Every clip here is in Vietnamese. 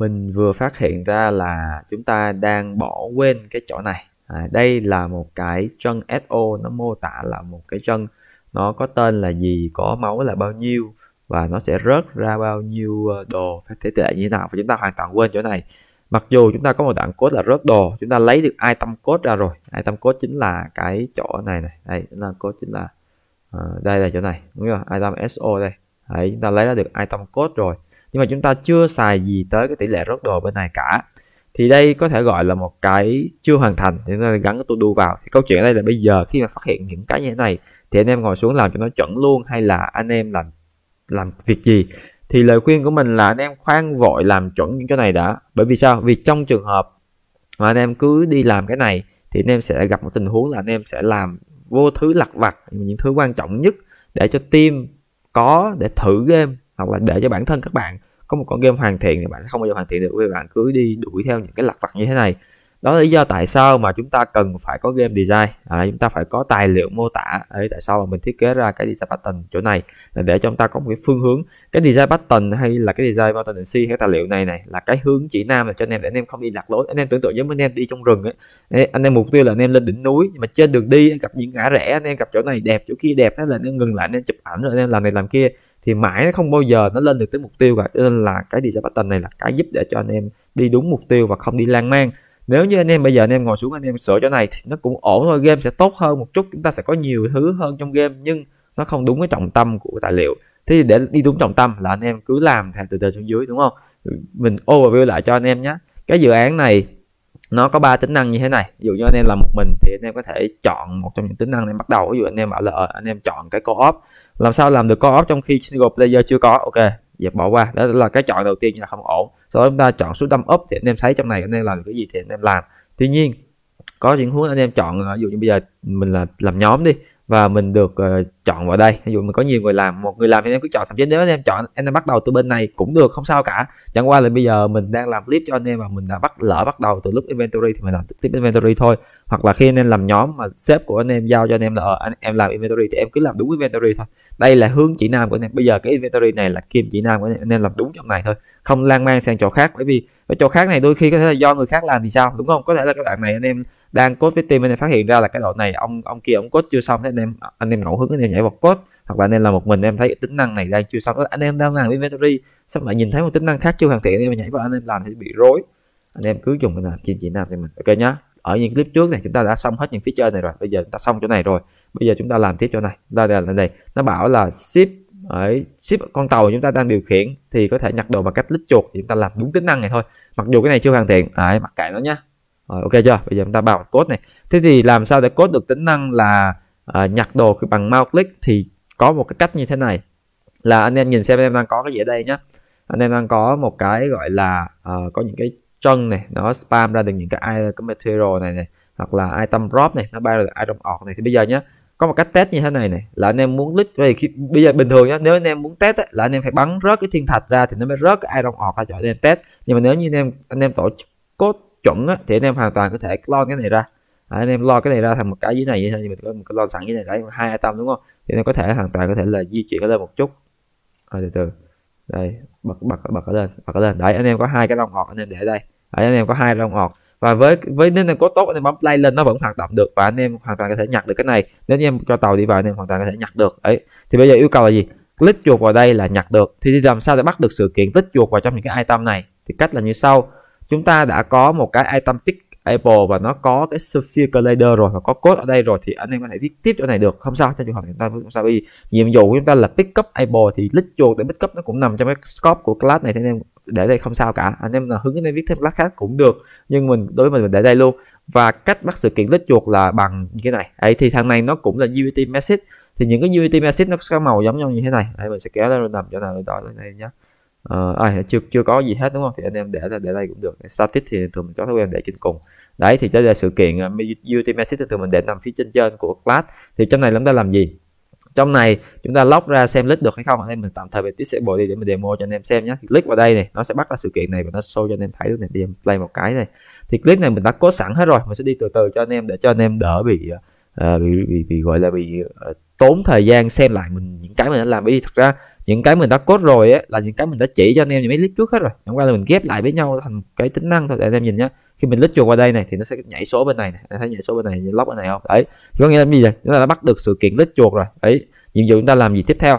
mình vừa phát hiện ra là chúng ta đang bỏ quên cái chỗ này à, đây là một cái chân SO nó mô tả là một cái chân nó có tên là gì có máu là bao nhiêu và nó sẽ rớt ra bao nhiêu ờ, đồ phải thể tệ như thế nào và chúng ta hoàn toàn quên chỗ này mặc dù chúng ta có một đoạn code là rớt đồ chúng ta lấy được item code ra rồi item code chính là cái chỗ này này đây là code chính là uh, đây là chỗ này đúng không item so đây Đấy, chúng ta lấy ra được item code rồi nhưng mà chúng ta chưa xài gì tới cái tỷ lệ rớt đồ bên này cả thì đây có thể gọi là một cái chưa hoàn thành thì chúng gắn cái to do vào thì câu chuyện ở đây là bây giờ khi mà phát hiện những cái như thế này thì anh em ngồi xuống làm cho nó chuẩn luôn hay là anh em làm làm việc gì thì lời khuyên của mình là anh em khoan vội làm chuẩn những cái này đã bởi vì sao vì trong trường hợp mà anh em cứ đi làm cái này thì anh em sẽ gặp một tình huống là anh em sẽ làm vô thứ lặt vặt những thứ quan trọng nhất để cho team có để thử game hoặc là để cho bản thân các bạn có một con game hoàn thiện thì bạn không bao giờ hoàn thiện được vì bạn cứ đi đuổi theo những cái lặt vặt như thế này đó là lý do tại sao mà chúng ta cần phải có game design à, chúng ta phải có tài liệu mô tả đấy tại sao mà mình thiết kế ra cái design pattern chỗ này là để cho chúng ta có một cái phương hướng cái design pattern hay là cái design pattern C cái tài liệu này này là cái hướng chỉ nam là cho anh em để anh em không đi lạc lối anh em tưởng tượng giống anh em đi trong rừng ấy anh em mục tiêu là anh em lên đỉnh núi nhưng mà trên đường đi gặp những ngã rẽ anh em gặp chỗ này đẹp chỗ kia đẹp thế là anh em ngừng lại anh em chụp ảnh rồi anh em làm này làm kia thì mãi nó không bao giờ nó lên được tới mục tiêu cả cho nên là cái design pattern này là cái giúp để cho anh em đi đúng mục tiêu và không đi lan man nếu như anh em bây giờ anh em ngồi xuống anh em sửa chỗ này thì nó cũng ổn thôi game sẽ tốt hơn một chút chúng ta sẽ có nhiều thứ hơn trong game nhưng nó không đúng cái trọng tâm của tài liệu thế thì để đi đúng trọng tâm là anh em cứ làm theo từ từ xuống dưới đúng không mình overview lại cho anh em nhé cái dự án này nó có ba tính năng như thế này ví dụ như anh em làm một mình thì anh em có thể chọn một trong những tính năng anh bắt đầu ví dụ anh em bảo là anh em chọn cái co-op làm sao làm được co-op trong khi single player chưa có ok dẹp bỏ qua đó là cái chọn đầu tiên là không ổn sau đó chúng ta chọn số đâm up thì anh em thấy trong này anh em làm cái gì thì anh em làm tuy nhiên có những hướng anh em chọn ví dụ như bây giờ mình là làm nhóm đi và mình được uh, chọn vào đây ví dụ mình có nhiều người làm một người làm thì anh em cứ chọn thậm chí nếu anh em chọn anh em bắt đầu từ bên này cũng được không sao cả chẳng qua là bây giờ mình đang làm clip cho anh em mà mình đã bắt lỡ bắt đầu từ lúc inventory thì mình làm tiếp inventory thôi hoặc là khi anh em làm nhóm mà sếp của anh em giao cho anh em là anh em làm inventory thì em cứ làm đúng inventory thôi đây là hướng chỉ nam của anh em bây giờ cái inventory này là kim chỉ nam của anh em làm đúng trong này thôi không lan man sang chỗ khác bởi vì cái chỗ khác này đôi khi có thể là do người khác làm thì sao đúng không có thể là các bạn này anh em đang cốt với team anh em phát hiện ra là cái đội này ông ông kia ông cốt chưa xong thế anh em anh em ngẫu hứng anh em nhảy vào cốt hoặc là anh em làm một mình em thấy tính năng này đang chưa xong anh em đang làm inventory xong lại nhìn thấy một tính năng khác chưa hoàn thiện anh em nhảy vào anh em làm thì bị rối anh em cứ dùng cái nào kim chỉ nam cho mình ok nhá ở những clip trước này chúng ta đã xong hết những feature này rồi bây giờ chúng ta xong chỗ này rồi bây giờ chúng ta làm tiếp chỗ này đây là này nó bảo là ship ở ship con tàu chúng ta đang điều khiển thì có thể nhặt đồ bằng cách lít chuột thì chúng ta làm đúng tính năng này thôi mặc dù cái này chưa hoàn thiện đấy mặc kệ nó nhá rồi, ok chưa bây giờ chúng ta bảo cốt này thế thì làm sao để cốt được tính năng là uh, nhặt đồ bằng mouse click thì có một cái cách như thế này là anh em nhìn xem anh em đang có cái gì ở đây nhá anh em đang có một cái gọi là uh, có những cái chân này nó spam ra được những cái, cái material này này hoặc là item drop này nó bay được item ọt này thì bây giờ nhá có một cách test như thế này này là anh em muốn click về bây giờ bình thường nhá nếu anh em muốn test á, là anh em phải bắn rớt cái thiên thạch ra thì nó mới rớt cái iron ore ra cho anh em test nhưng mà nếu như anh em anh em tổ cốt chuẩn á, thì anh em hoàn toàn có thể lo cái này ra à, anh em lo cái này ra thành một cái dưới này như thế này mình có một cái lo sẵn dưới này đấy hai item đúng không thì nó có thể hoàn toàn có thể là di chuyển lên một chút à, từ từ đây bật bật bật lên bật lên đấy anh em có hai cái lông ọt anh em để đây đấy, anh em có hai lông ọt và với với nên là có tốt anh em bấm play lên nó vẫn hoạt động được và anh em hoàn toàn có thể nhặt được cái này nếu như em cho tàu đi vào anh em hoàn toàn có thể nhặt được ấy thì bây giờ yêu cầu là gì click chuột vào đây là nhặt được thì làm sao để bắt được sự kiện tích chuột vào trong những cái item này thì cách là như sau chúng ta đã có một cái item pick Apple và nó có cái Sphere Collider rồi và có code ở đây rồi thì anh em có thể viết tiếp chỗ này được không sao cho trường hợp chúng ta không sao vì nhiệm vụ của chúng ta là pick up Apple thì click chuột để pick up nó cũng nằm trong cái scope của class này thế nên để đây không sao cả anh em là hứng nên viết thêm lát khác cũng được nhưng mình đối với mình để đây luôn và cách bắt sự kiện lít chuột là bằng như thế này ấy thì thằng này nó cũng là UET message thì những cái UET message nó có màu giống nhau như thế này đây mình sẽ kéo lên nằm chỗ nào đó đây nhá ờ, à, chưa chưa có gì hết đúng không thì anh em để để đây cũng được static thì thường mình có thói quen để trên cùng đấy thì đây là sự kiện ờ, UT e message thì thường mình để nằm phía trên trên của class thì trong này chúng ta làm gì trong này chúng ta lock ra xem list được hay không anh em mình tạm thời tiết sẽ bỏ đi để mình demo cho anh em xem nhé click vào đây này nó sẽ bắt ra sự kiện này và nó show cho anh em thấy được này để em play một cái này thì clip này mình đã có sẵn hết rồi mình sẽ đi từ từ cho anh em để cho anh em đỡ bị uh, à, bị, bị bị gọi là bị uh, tốn thời gian xem lại mình những cái mình đã làm đi thật ra những cái mình đã cốt rồi á là những cái mình đã chỉ cho anh em những mấy clip trước hết rồi chẳng qua là mình ghép lại với nhau thành cái tính năng thôi để anh em nhìn nhá khi mình lít chuột qua đây này thì nó sẽ nhảy số bên này này thấy nhảy số bên này lóc bên này không đấy có nghĩa là gì vậy chúng ta đã bắt được sự kiện lít chuột rồi đấy nhiệm vụ chúng ta làm gì tiếp theo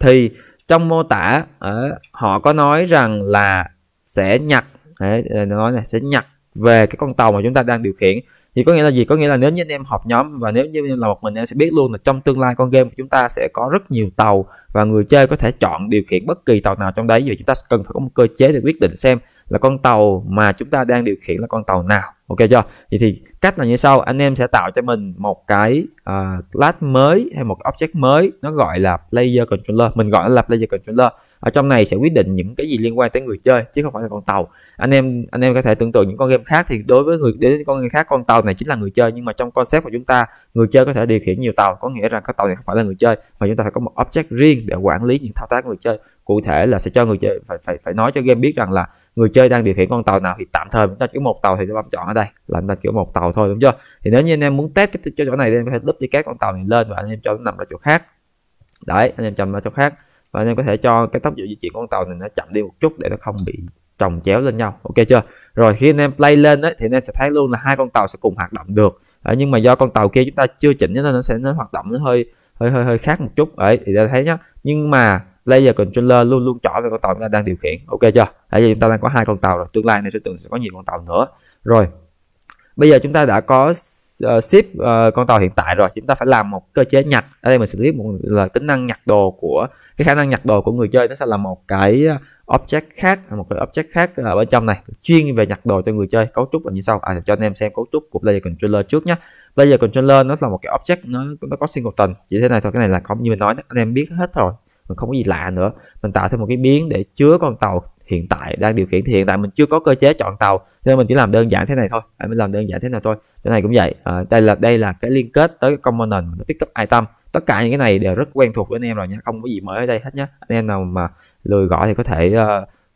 thì trong mô tả ở ờ, họ có nói rằng là sẽ nhặt đấy, ờ, nói này sẽ nhặt về cái con tàu mà chúng ta đang điều khiển thì có nghĩa là gì có nghĩa là nếu như anh em họp nhóm và nếu như là một mình em sẽ biết luôn là trong tương lai con game của chúng ta sẽ có rất nhiều tàu và người chơi có thể chọn điều khiển bất kỳ tàu nào trong đấy vì chúng ta cần phải có một cơ chế để quyết định xem là con tàu mà chúng ta đang điều khiển là con tàu nào ok chưa vậy thì cách là như sau anh em sẽ tạo cho mình một cái uh, à, class mới hay một object mới nó gọi là player controller mình gọi là player controller ở trong này sẽ quyết định những cái gì liên quan tới người chơi chứ không phải là con tàu anh em anh em có thể tưởng tượng những con game khác thì đối với người đến con game khác con tàu này chính là người chơi nhưng mà trong concept của chúng ta người chơi có thể điều khiển nhiều tàu có nghĩa rằng cái tàu này không phải là người chơi và chúng ta phải có một object riêng để quản lý những thao tác của người chơi cụ thể là sẽ cho người chơi phải phải phải nói cho game biết rằng là người chơi đang điều khiển con tàu nào thì tạm thời chúng ta chỉ một tàu thì chúng ta chọn ở đây là chúng ta chỉ một tàu thôi đúng chưa thì nếu như anh em muốn test cái chỗ này thì anh em có thể đúp đi các con tàu này lên và anh em cho nó nằm ở chỗ khác đấy anh em chọn ở chỗ khác và anh em có thể cho cái tốc độ di chuyển con tàu này nó chậm đi một chút để nó không bị chồng chéo lên nhau ok chưa rồi khi anh em play lên đấy thì anh em sẽ thấy luôn là hai con tàu sẽ cùng hoạt động được đấy, nhưng mà do con tàu kia chúng ta chưa chỉnh nên nó sẽ nó hoạt động nó hơi hơi hơi hơi khác một chút đấy thì ta thấy nhá nhưng mà layer controller luôn luôn chỏ về con tàu chúng ta đang điều khiển ok chưa bây giờ chúng ta đang có hai con tàu rồi tương lai này tôi tưởng sẽ có nhiều con tàu nữa rồi bây giờ chúng ta đã có uh, ship uh, con tàu hiện tại rồi chúng ta phải làm một cơ chế nhặt ở đây mình sẽ biết một là tính năng nhặt đồ của cái khả năng nhặt đồ của người chơi nó sẽ là một cái ờ, object khác một cái object khác ở bên trong này chuyên về nhặt đồ cho người chơi cấu trúc là như sau à, cho anh em xem cấu trúc của player controller trước nhé player controller nó là một cái object nó nó có single tầng chỉ thế này thôi cái này là không như mình nói anh em biết hết rồi mình không có gì lạ nữa mình tạo thêm một cái biến để chứa con tàu hiện tại đang điều khiển thì hiện tại mình chưa có cơ chế chọn tàu nên mình chỉ làm đơn giản thế này thôi à, mình làm đơn giản thế này thôi cái này cũng vậy à, đây là đây là cái liên kết tới cái component mình pick up item tất cả những cái này đều rất quen thuộc với anh em rồi nhé không có gì mới ở đây hết nhé anh em nào mà lười gõ thì có thể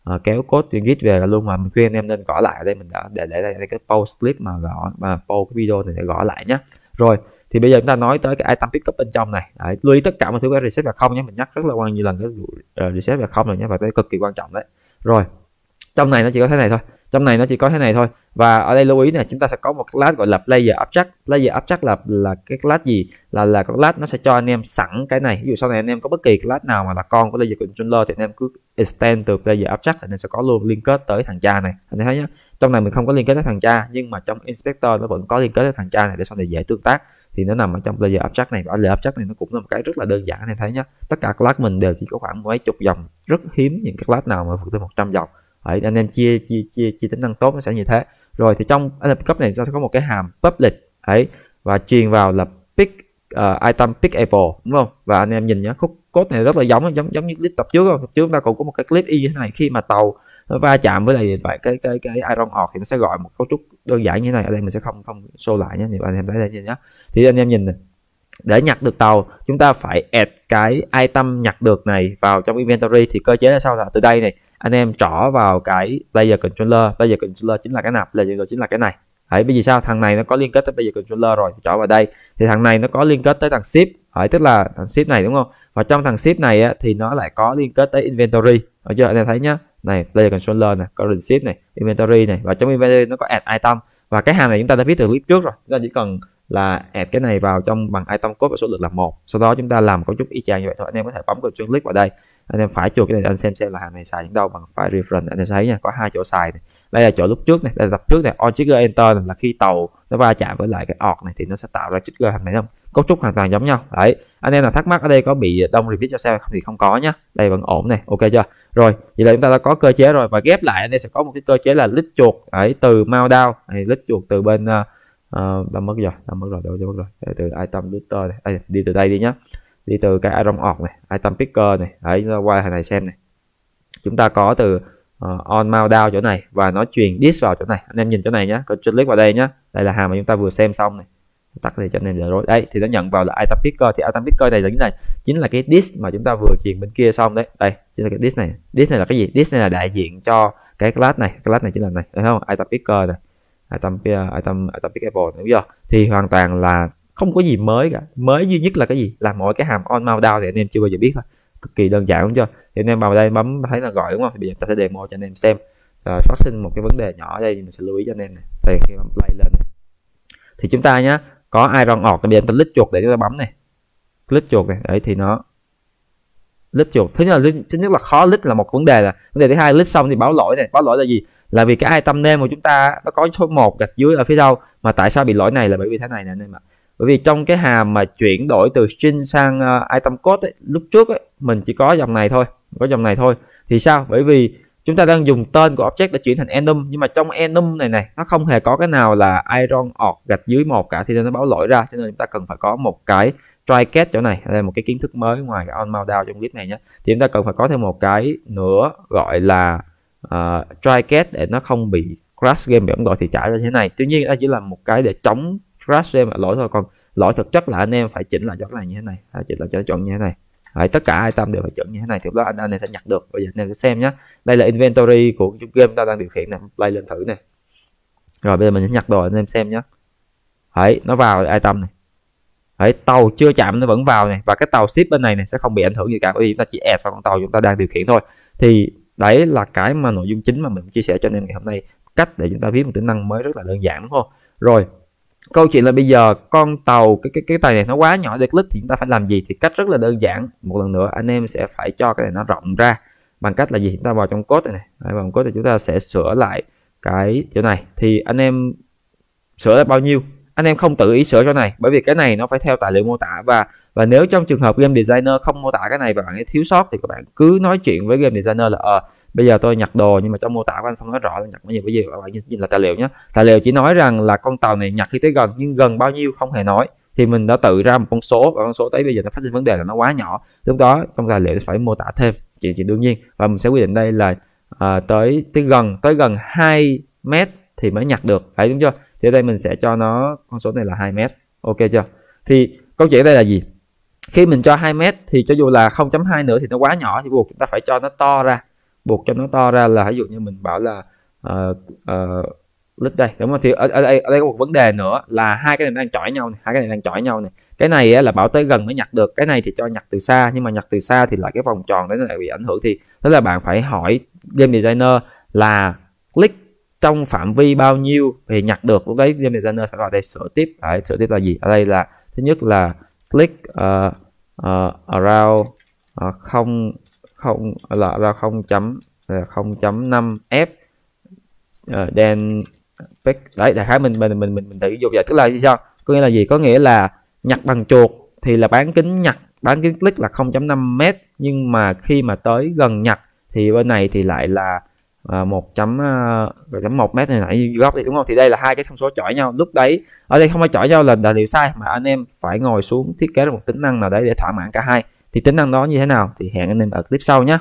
uh, uh, kéo code git về luôn mà mình khuyên anh em nên gõ lại ở đây mình đã để để đây cái post clip mà gõ mà post cái video này để gõ lại nhé rồi thì bây giờ chúng ta nói tới cái item pickup bên trong này đấy, lưu ý tất cả mọi thứ có reset và không nhé mình nhắc rất là quan nhiều lần cái ờ, reset và không rồi nhé và cái cực kỳ quan trọng đấy rồi trong này nó chỉ có thế này thôi trong này nó chỉ có thế này thôi và ở đây lưu ý này chúng ta sẽ có một class gọi là player abstract player abstract là là cái class gì là là con class nó sẽ cho anh em sẵn cái này ví dụ sau này anh em có bất kỳ class nào mà là con của layer controller thì anh em cứ extend từ player abstract anh em sẽ có luôn liên kết tới thằng cha này anh em thấy nhá trong này mình không có liên kết tới thằng cha nhưng mà trong inspector nó vẫn có liên kết tới thằng cha này để sau này dễ tương tác thì nó nằm ở trong layer abstract này và layer abstract này nó cũng là một cái rất là đơn giản anh em thấy nhá tất cả class mình đều chỉ có khoảng mấy chục dòng rất hiếm những cái class nào mà vượt tới 100 dòng Đấy, anh em chia chia chia chia tính năng tốt nó sẽ như thế rồi thì trong lập cấp này nó có một cái hàm public ấy và truyền vào là pick uh, item pick apple đúng không và anh em nhìn nhá khúc code này rất là giống giống giống như clip tập trước không tập trước chúng ta cũng có một cái clip y như thế này khi mà tàu nó va chạm với lại vậy cái cái cái iron ore thì nó sẽ gọi một cấu trúc đơn giản như thế này ở đây mình sẽ không không show lại nhé thì anh em thấy đây nhé thì anh em nhìn này để nhặt được tàu chúng ta phải add cái item nhặt được này vào trong inventory thì cơ chế là sao là từ đây này anh em trỏ vào cái layer controller layer controller chính là cái nạp layer controller chính là cái này Đấy, bây giờ sao thằng này nó có liên kết tới bây layer controller rồi trỏ vào đây thì thằng này nó có liên kết tới thằng ship Đấy, tức là thằng ship này đúng không và trong thằng ship này á, thì nó lại có liên kết tới inventory ở chưa anh em thấy nhá này player controller này current ship này inventory này và trong inventory nó có add item và cái hàng này chúng ta đã biết từ clip trước rồi chúng ta chỉ cần là add cái này vào trong bằng item code và số lượng là một sau đó chúng ta làm cấu trúc y chang như vậy thôi anh em có thể bấm ctrl click vào đây anh em phải chuột cái này anh xem xem là hàng này xài những đâu bằng file reference anh em thấy nha có hai chỗ xài này đây là chỗ lúc trước này đây là tập trước này on trigger enter này, là khi tàu nó va chạm với lại cái ọt này thì nó sẽ tạo ra trigger hàng này không cấu trúc hoàn toàn giống nhau đấy anh em nào thắc mắc ở đây có bị đông repeat cho sao không thì không có nhá đây vẫn ổn này ok chưa rồi vậy là chúng ta đã có cơ chế rồi và ghép lại anh em sẽ có một cái cơ chế là lít chuột ấy từ mau đau, này lít chuột từ bên uh, đã mất rồi đã mất rồi đâu mất rồi từ item looter này à, đi từ đây đi nhá đi từ cái iron orc này item picker này đấy chúng ta qua thằng này xem này chúng ta có từ uh, on mau đau chỗ này và nó truyền disk vào chỗ này anh em nhìn chỗ này nhá có click vào đây nhá đây là hàng mà chúng ta vừa xem xong này tắt này cho nên là rồi đây thì nó nhận vào là item picker thì item picker này là chính là chính là cái disk mà chúng ta vừa truyền bên kia xong đấy đây chính là cái disk này disk này là cái gì disk này là đại diện cho cái class này class này chính là này đúng không item picker à, này item item item pickable đúng chưa thì hoàn toàn là không có gì mới cả mới duy nhất là cái gì là mỗi cái hàm on mount down thì anh em chưa bao giờ biết thôi cực kỳ đơn giản đúng chưa thì anh em vào đây bấm thấy là gọi đúng không thì bây giờ ta sẽ demo cho anh em xem rồi phát sinh một cái vấn đề nhỏ ở đây mình sẽ lưu ý cho anh em này thì khi mà play lên này. thì chúng ta nhá có iron ọt thì bây giờ ta lít chuột để chúng ta bấm này lít chuột này đấy thì nó lít chuột thứ nhất là thứ nhất là khó lít là một vấn đề là vấn đề thứ hai lít xong thì báo lỗi này báo lỗi là gì là vì cái item name của chúng ta nó có số 1 gạch dưới ở phía sau mà tại sao bị lỗi này là bởi vì thế này nè nên mà bởi vì trong cái hàm mà chuyển đổi từ string sang uh, item code ấy, lúc trước ấy, mình chỉ có dòng này thôi có dòng này thôi thì sao bởi vì chúng ta đang dùng tên của object để chuyển thành enum nhưng mà trong enum này này nó không hề có cái nào là iron org gạch dưới một cả thì nên nó báo lỗi ra cho nên chúng ta cần phải có một cái try catch chỗ này đây là một cái kiến thức mới ngoài cái on down trong clip này nhé thì chúng ta cần phải có thêm một cái nữa gọi là uh, ờ, try catch để nó không bị crash game bị ấn gọi thì trả ra thế này tuy nhiên đây chỉ là một cái để chống crash game lỗi thôi còn lỗi thực chất là anh em phải chỉnh lại cho cái này như thế này phải chỉnh lại cho nó chuẩn như thế này Đấy, tất cả item đều phải chuẩn như thế này thì đó anh, anh em sẽ nhặt được bây giờ anh em sẽ xem nhé đây là inventory của chúng game ta đang điều khiển này play lên thử này rồi bây giờ mình sẽ nhặt đồ anh em xem nhé đấy nó vào item này đấy tàu chưa chạm nó vẫn vào này và cái tàu ship bên này này sẽ không bị ảnh hưởng gì cả bởi vì chúng ta chỉ add vào con tàu chúng ta đang điều khiển thôi thì đấy là cái mà nội dung chính mà mình chia sẻ cho anh em ngày hôm nay cách để chúng ta viết một tính năng mới rất là đơn giản đúng không rồi câu chuyện là bây giờ con tàu cái cái cái tàu này nó quá nhỏ để click thì chúng ta phải làm gì thì cách rất là đơn giản một lần nữa anh em sẽ phải cho cái này nó rộng ra bằng cách là gì chúng ta vào trong code này, này. vào trong code thì chúng ta sẽ sửa lại cái chỗ này thì anh em sửa là bao nhiêu anh em không tự ý sửa chỗ này bởi vì cái này nó phải theo tài liệu mô tả và và nếu trong trường hợp game designer không mô tả cái này và bạn ấy thiếu sót thì các bạn cứ nói chuyện với game designer là ờ à, bây giờ tôi nhặt đồ nhưng mà trong mô tả của anh không nói rõ tôi nhặt bao nhiêu bao nhiêu các bạn nhìn là tài liệu nhé tài liệu chỉ nói rằng là con tàu này nhặt khi tới gần nhưng gần bao nhiêu không hề nói thì mình đã tự ra một con số và con số tới bây giờ nó phát sinh vấn đề là nó quá nhỏ lúc đó trong tài liệu phải mô tả thêm chuyện chuyện đương nhiên và mình sẽ quy định đây là à, tới tới gần tới gần 2 mét thì mới nhặt được phải đúng chưa thì ở đây mình sẽ cho nó con số này là 2 mét ok chưa thì câu chuyện ở đây là gì khi mình cho 2 mét thì cho dù là 0.2 nữa thì nó quá nhỏ thì buộc chúng ta phải cho nó to ra buộc cho nó to ra là ví dụ như mình bảo là uh, uh, lít đây đúng không thì ở, ở, đây, ở đây có một vấn đề nữa là hai cái này đang chọi nhau này hai cái này đang chọi nhau này cái này là bảo tới gần mới nhặt được cái này thì cho nhặt từ xa nhưng mà nhặt từ xa thì lại cái vòng tròn đấy nó lại bị ảnh hưởng thì tức là bạn phải hỏi game designer là click trong phạm vi bao nhiêu thì nhặt được lúc đấy game designer phải vào đây sửa tiếp đấy, sửa tiếp là gì ở đây là thứ nhất là click uh, uh, around uh, không không là ra 0 chấm là 0.5 f uh, then đấy đại khái mình mình mình mình mình tự dụng vậy tức là gì sao có nghĩa là gì có nghĩa là nhặt bằng chuột thì là bán kính nhặt bán kính click là 0.5m nhưng mà khi mà tới gần nhặt thì bên này thì lại là ờ, một chấm ờ, một mét này nãy góc thì đúng không thì đây là hai cái thông số chọi nhau lúc đấy ở đây không phải chọi nhau là là điều sai mà anh em phải ngồi xuống thiết kế ra một tính năng nào đấy để thỏa mãn cả hai thì tính năng đó như thế nào thì hẹn anh em ở clip sau nhé